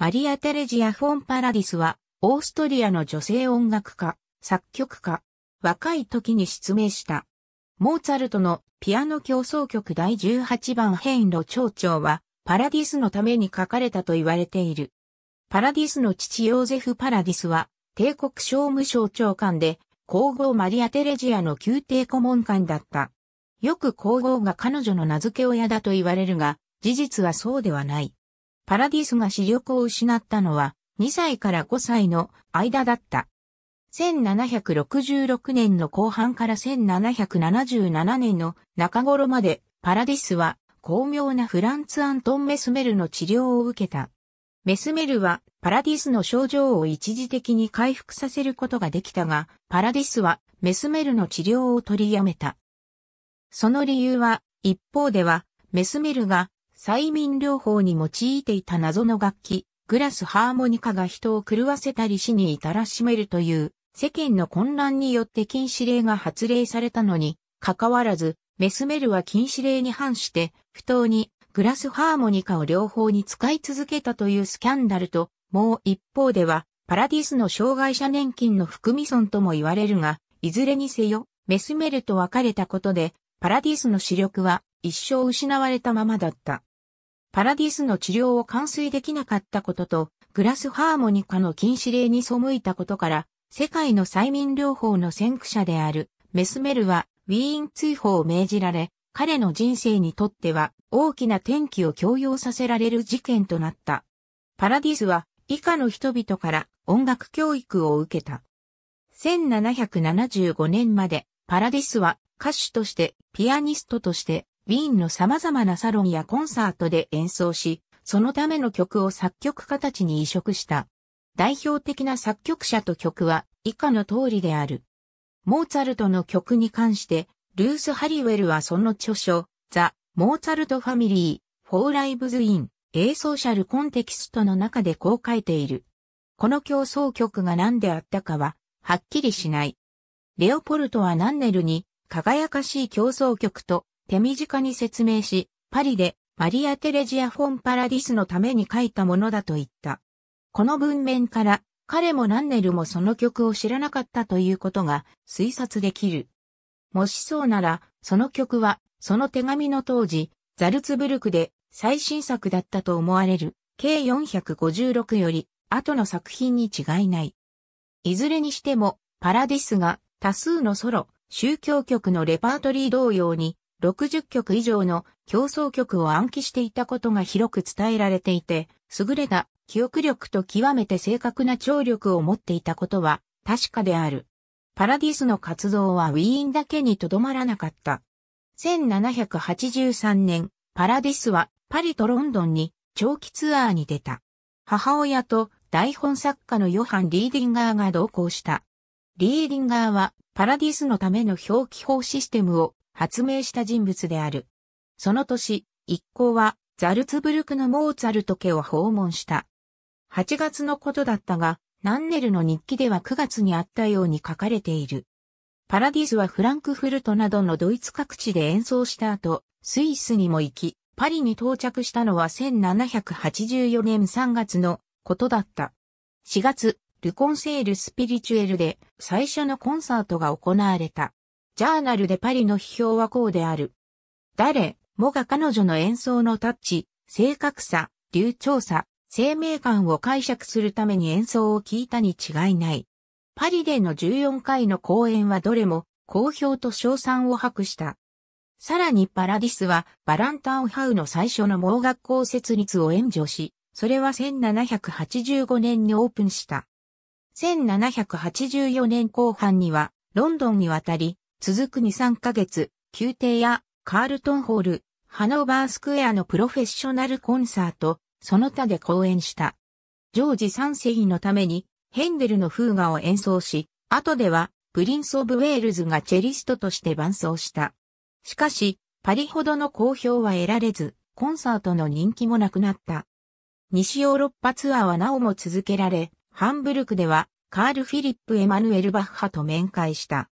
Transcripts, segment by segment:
マリア・テレジア・フォン・パラディスは、オーストリアの女性音楽家、作曲家、若い時に失明した。モーツァルトのピアノ競争曲第18番変町長は、パラディスのために書かれたと言われている。パラディスの父ヨーゼフ・パラディスは、帝国商務省長官で、皇后マリア・テレジアの宮廷顧問官だった。よく皇后が彼女の名付け親だと言われるが、事実はそうではない。パラディスが視力を失ったのは2歳から5歳の間だった。1766年の後半から1777年の中頃までパラディスは巧妙なフランツ・アントン・メスメルの治療を受けた。メスメルはパラディスの症状を一時的に回復させることができたが、パラディスはメスメルの治療を取りやめた。その理由は、一方では、メスメルが催眠療法に用いていた謎の楽器、グラスハーモニカが人を狂わせたり死に至らしめるという世間の混乱によって禁止令が発令されたのに、関わらず、メスメルは禁止令に反して、不当にグラスハーモニカを両方に使い続けたというスキャンダルと、もう一方では、パラディスの障害者年金の含み損とも言われるが、いずれにせよ、メスメルと別れたことで、パラディスの視力は一生失われたままだった。パラディスの治療を完遂できなかったことと、グラスハーモニカの禁止令に背いたことから、世界の催眠療法の先駆者であるメスメルはウィーン追放を命じられ、彼の人生にとっては大きな転機を強要させられる事件となった。パラディスは以下の人々から音楽教育を受けた。1775年までパラディスは歌手として、ピアニストとして、ウィーンの様々なサロンやコンサートで演奏し、そのための曲を作曲家たちに移植した。代表的な作曲者と曲は以下の通りである。モーツァルトの曲に関して、ルース・ハリウェルはその著書、ザ・モーツァルト・ファミリー、フォー・ライブズ・イン、A ソーシャル・コンテキストの中でこう書いている。この競争曲が何であったかは、はっきりしない。レオポルトはナンネルに、輝かしい競争曲と手短に説明し、パリでマリア・テレジア・フォン・パラディスのために書いたものだと言った。この文面から彼もランネルもその曲を知らなかったということが推察できる。もしそうなら、その曲は、その手紙の当時、ザルツブルクで最新作だったと思われる、計456より、後の作品に違いない。いずれにしても、パラディスが多数のソロ、宗教曲のレパートリー同様に、60曲以上の競争曲を暗記していたことが広く伝えられていて、優れた記憶力と極めて正確な聴力を持っていたことは確かである。パラディスの活動はウィーンだけにとどまらなかった。1783年、パラディスはパリとロンドンに長期ツアーに出た。母親と台本作家のヨハン・リーディンガーが同行した。リーディンガーはパラディスのための表記法システムを発明した人物である。その年、一行はザルツブルクのモーツァルト家を訪問した。8月のことだったが、ナンネルの日記では9月にあったように書かれている。パラディスはフランクフルトなどのドイツ各地で演奏した後、スイスにも行き、パリに到着したのは1784年3月のことだった。4月、ルコンセールスピリチュエルで最初のコンサートが行われた。ジャーナルでパリの批評はこうである。誰もが彼女の演奏のタッチ、正確さ、流暢さ、生命感を解釈するために演奏を聞いたに違いない。パリでの14回の公演はどれも好評と賞賛を博した。さらにパラディスはバランタンハウの最初の盲学校設立を援助し、それは1785年にオープンした。1784年後半にはロンドンに渡り、続く2、3ヶ月、宮廷やカールトンホール、ハノーバースクエアのプロフェッショナルコンサート、その他で公演した。ジョージ3世のために、ヘンデルのフーガを演奏し、後では、プリンス・オブ・ウェールズがチェリストとして伴奏した。しかし、パリほどの好評は得られず、コンサートの人気もなくなった。西ヨーロッパツアーはなおも続けられ、ハンブルクでは、カール・フィリップ・エマヌエル・バッハと面会した。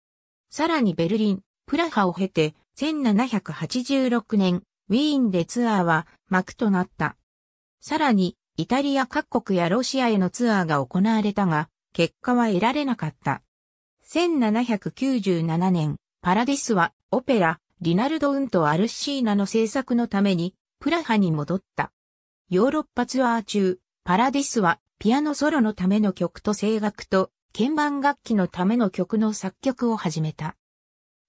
さらにベルリン、プラハを経て、1786年、ウィーンでツアーは幕となった。さらに、イタリア各国やロシアへのツアーが行われたが、結果は得られなかった。1797年、パラディスはオペラ、リナルド・ウント・アルシーナの制作のために、プラハに戻った。ヨーロッパツアー中、パラディスはピアノソロのための曲と声楽と鍵盤楽器のための曲の作曲を始めた。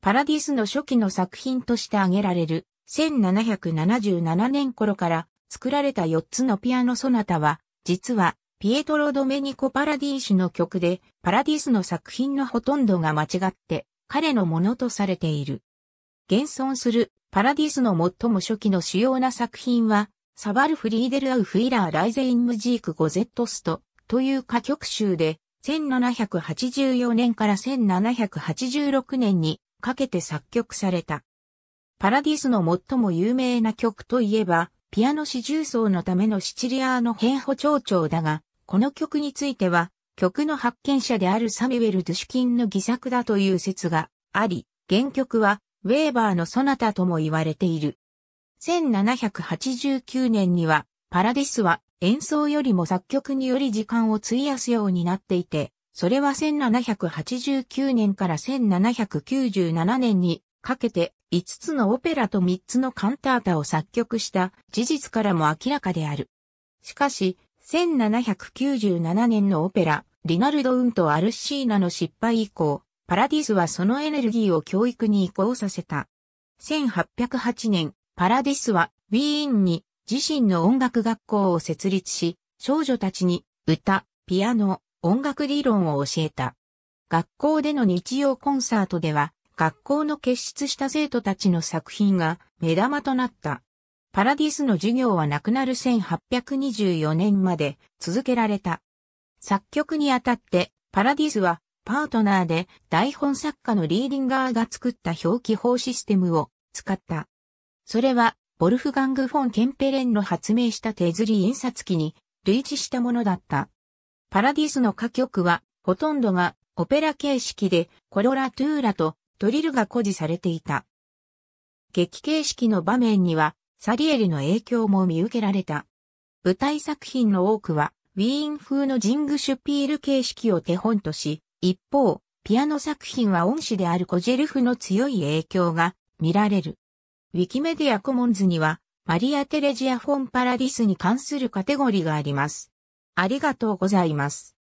パラディスの初期の作品として挙げられる1777年頃から作られた4つのピアノソナタは、実はピエトロ・ドメニコ・パラディーシュの曲で、パラディスの作品のほとんどが間違って彼のものとされている。現存するパラディスの最も初期の主要な作品は、サバル・フリーデル・アウ・フィラー・ライゼ・イン・ムジーク・ゴゼットストという歌曲集で、1784年から1786年にかけて作曲された。パラディスの最も有名な曲といえば、ピアノ四重奏のためのシチリアーの変歩長調だが、この曲については、曲の発見者であるサミュエル・ドゥシュキンの偽作だという説があり、原曲はウェーバーのソナタとも言われている。1789年には、パラディスは演奏よりも作曲により時間を費やすようになっていて、それは1789年から1797年にかけて5つのオペラと3つのカンタータを作曲した事実からも明らかである。しかし、1797年のオペラ、リナルド・ウント・アルシーナの失敗以降、パラディスはそのエネルギーを教育に移行させた。1808年、パラディスはウィーンに自身の音楽学校を設立し、少女たちに歌、ピアノ、音楽理論を教えた。学校での日曜コンサートでは、学校の結出した生徒たちの作品が目玉となった。パラディスの授業はなくなる1824年まで続けられた。作曲にあたってパラディスはパートナーで台本作家のリーディンガーが作った表記法システムを使った。それはボルフガング・フォン・ケンペレンの発明した手刷り印刷機に類似したものだった。パラディスの歌曲は、ほとんどがオペラ形式で、コロラトゥーラとドリルが誇示されていた。劇形式の場面には、サリエルの影響も見受けられた。舞台作品の多くは、ウィーン風のジングシュピール形式を手本とし、一方、ピアノ作品は恩師であるコジェルフの強い影響が見られる。ウィキメディアコモンズには、マリア・テレジア・フォン・パラディスに関するカテゴリがあります。ありがとうございます。